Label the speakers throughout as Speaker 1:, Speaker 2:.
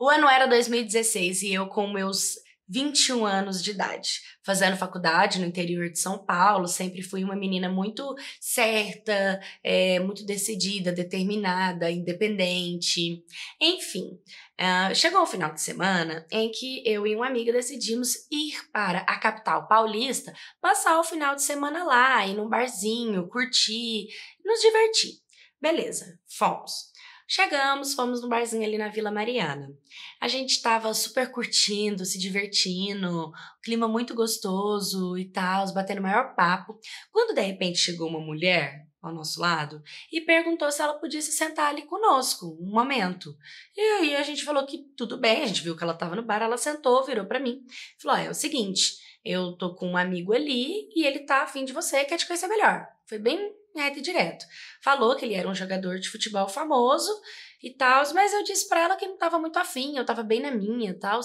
Speaker 1: O ano era 2016 e eu, com meus 21 anos de idade, fazendo faculdade no interior de São Paulo, sempre fui uma menina muito certa, é, muito decidida, determinada, independente. Enfim, uh, chegou o final de semana em que eu e uma amiga decidimos ir para a capital paulista, passar o final de semana lá, ir num barzinho, curtir, nos divertir. Beleza, fomos. Chegamos, fomos no barzinho ali na Vila Mariana. A gente estava super curtindo, se divertindo, clima muito gostoso e tal, batendo maior papo. Quando de repente chegou uma mulher ao nosso lado e perguntou se ela podia se sentar ali conosco um momento. E aí a gente falou que tudo bem, a gente viu que ela estava no bar, ela sentou, virou para mim, falou: ah, "É o seguinte, eu tô com um amigo ali e ele tá afim de você, quer te conhecer melhor. Foi bem reto e direto. Falou que ele era um jogador de futebol famoso e tal, mas eu disse pra ela que não tava muito afim, eu tava bem na minha e tal.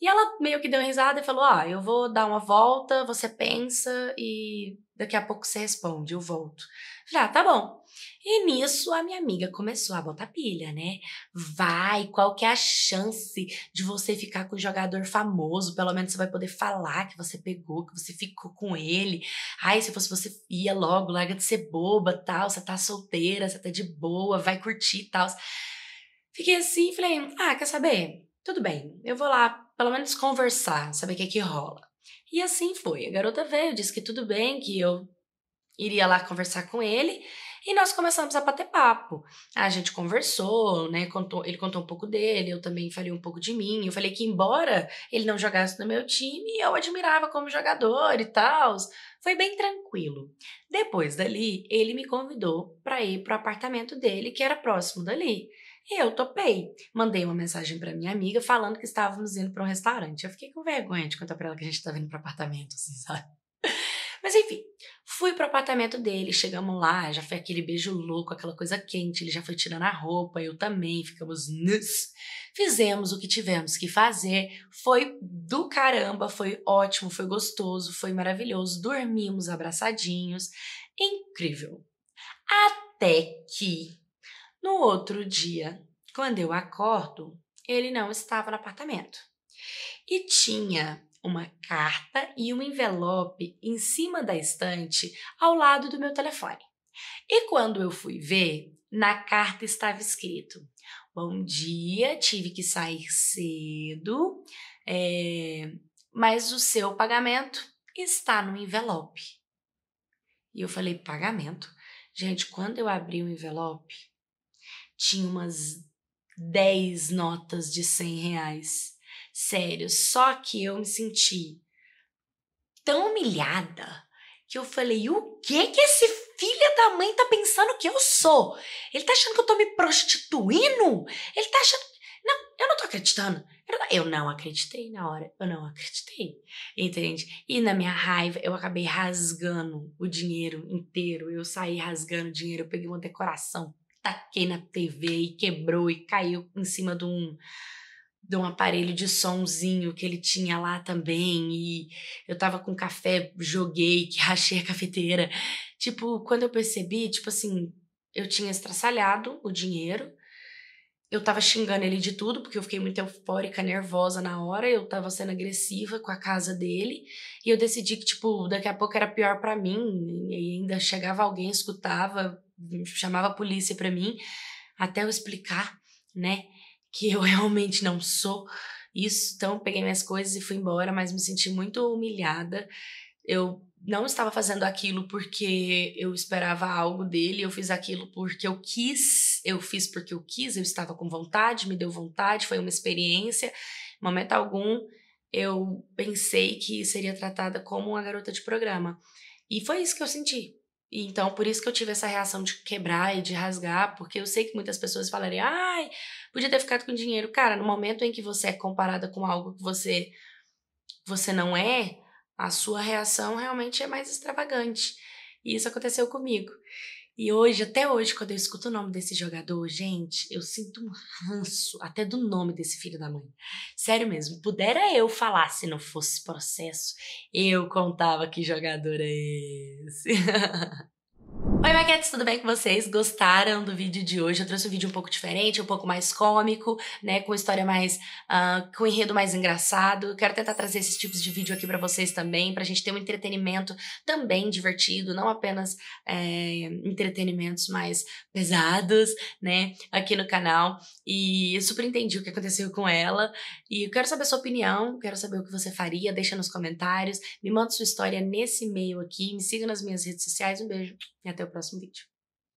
Speaker 1: E ela meio que deu risada e falou: ah, eu vou dar uma volta, você pensa e Daqui a pouco você responde, eu volto. Já, tá bom. E nisso a minha amiga começou a botar pilha, né? Vai, qual que é a chance de você ficar com um jogador famoso? Pelo menos você vai poder falar que você pegou, que você ficou com ele. Ai, se fosse você ia logo, larga de ser boba, tal, você tá solteira, você tá de boa, vai curtir, tal. Fiquei assim, falei, ah, quer saber? Tudo bem, eu vou lá pelo menos conversar, saber o que é que rola. E assim foi. A garota veio, disse que tudo bem, que eu iria lá conversar com ele. E nós começamos a bater papo. A gente conversou, né? Contou, ele contou um pouco dele, eu também falei um pouco de mim. Eu falei que, embora ele não jogasse no meu time, eu admirava como jogador e tal. Foi bem tranquilo. Depois dali, ele me convidou para ir pro apartamento dele, que era próximo dali. Eu topei. Mandei uma mensagem para minha amiga falando que estávamos indo para um restaurante. Eu fiquei com vergonha de contar para ela que a gente estava indo para apartamento, assim, sabe? Mas enfim, fui pro apartamento dele, chegamos lá, já foi aquele beijo louco, aquela coisa quente, ele já foi tirando a roupa, eu também, ficamos nus. Fizemos o que tivemos que fazer, foi do caramba, foi ótimo, foi gostoso, foi maravilhoso, dormimos abraçadinhos, incrível. Até que no outro dia quando eu acordo, ele não estava no apartamento. E tinha uma carta e um envelope em cima da estante ao lado do meu telefone. E quando eu fui ver, na carta estava escrito: Bom dia, tive que sair cedo, é, mas o seu pagamento está no envelope. E eu falei: Pagamento? Gente, quando eu abri o envelope, tinha umas 10 notas de 100 reais. Sério, só que eu me senti tão humilhada que eu falei: o que que esse filho da mãe tá pensando que eu sou? Ele tá achando que eu tô me prostituindo? Ele tá achando. Não, eu não tô acreditando. Eu não acreditei na hora, eu não acreditei, entende? E na minha raiva, eu acabei rasgando o dinheiro inteiro, eu saí rasgando o dinheiro, eu peguei uma decoração taquei na TV e quebrou e caiu em cima de um de um aparelho de somzinho que ele tinha lá também e eu tava com café, joguei, que rachei a cafeteira. Tipo, quando eu percebi, tipo assim, eu tinha estraçalhado o dinheiro eu tava xingando ele de tudo, porque eu fiquei muito eufórica, nervosa na hora, eu tava sendo agressiva com a casa dele, e eu decidi que, tipo, daqui a pouco era pior para mim, e ainda chegava alguém, escutava, chamava a polícia para mim, até eu explicar, né, que eu realmente não sou isso. Então, peguei minhas coisas e fui embora, mas me senti muito humilhada. Eu não estava fazendo aquilo porque eu esperava algo dele, eu fiz aquilo porque eu quis, eu fiz porque eu quis, eu estava com vontade, me deu vontade, foi uma experiência. Em momento algum, eu pensei que seria tratada como uma garota de programa. E foi isso que eu senti. E então, por isso que eu tive essa reação de quebrar e de rasgar, porque eu sei que muitas pessoas falariam, ai, podia ter ficado com dinheiro. Cara, no momento em que você é comparada com algo que você, você não é, a sua reação realmente é mais extravagante. E isso aconteceu comigo. E hoje, até hoje, quando eu escuto o nome desse jogador, gente, eu sinto um ranço até do nome desse filho da mãe. Sério mesmo, pudera eu falar se não fosse processo, eu contava que jogador é esse. Oi, Maquetes, tudo bem com vocês? Gostaram do vídeo de hoje? Eu trouxe um vídeo um pouco diferente, um pouco mais cômico, né? Com história mais. Uh, com enredo mais engraçado. quero tentar trazer esses tipos de vídeo aqui para vocês também, pra gente ter um entretenimento também divertido, não apenas é, entretenimentos mais pesados, né? Aqui no canal. E eu super entendi o que aconteceu com ela. E eu quero saber a sua opinião, quero saber o que você faria. Deixa nos comentários, me manda sua história nesse e-mail aqui, me siga nas minhas redes sociais. Um beijo e até o o próximo vídeo.